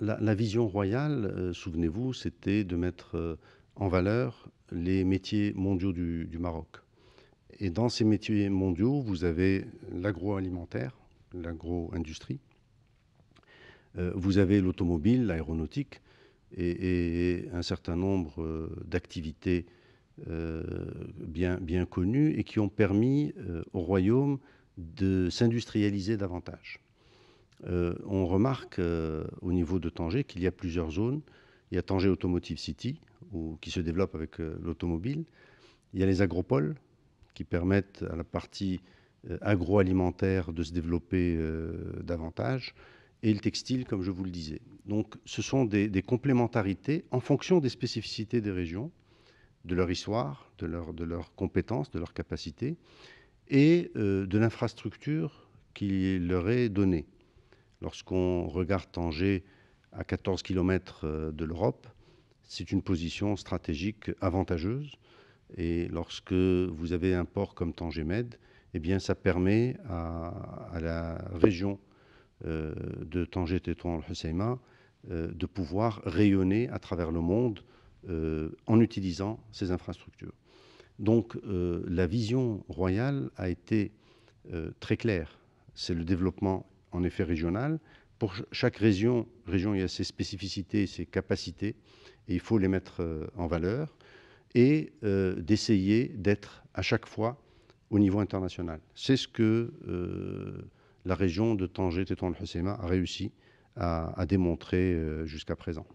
la, vision royale, euh, souvenez-vous, c'était de mettre euh, en valeur les métiers mondiaux du, Maroc. Et dans ces métiers mondiaux, vous avez l'agroalimentaire, l'agroindustrie, euh, vous avez l'automobile, l'aéronautique, et, un certain nombre d'activités bien connues et qui ont permis au royaume de s'industrialiser davantage. Euh, on remarque euh, au niveau de Tanger qu'il y a plusieurs zones. Il y a Tanger Automotive City, qui se développe avec euh, l'automobile. Il y a les agropoles, qui permettent à la partie agroalimentaire de se développer davantage. Et le textile, comme je vous le disais. Donc ce sont des, complémentarités en fonction des spécificités des régions, de leur histoire, de, de leurs compétences, de leurs capacités et de l'infrastructure qui leur est donnée lorsqu'on regarde Tanger à 14 km euh, de l'Europe, c'est une position stratégique avantageuse. Et lorsque vous avez un port comme Tanger-Med, eh bien, ça permet à, la région euh, de Tanger-Tétouan-Al-Husseima euh, de pouvoir rayonner à travers le monde en utilisant ces infrastructures. Donc la vision royale a été très claire. C'est le développement en effet régional. Pour chaque région, région, il y a ses spécificités, ses capacités, et il faut les mettre euh, en valeur, et euh, d'essayer d'être à chaque fois au niveau international. C'est ce que euh, la région de Tanger, Tétouan le a réussi à démontrer jusqu'à présent.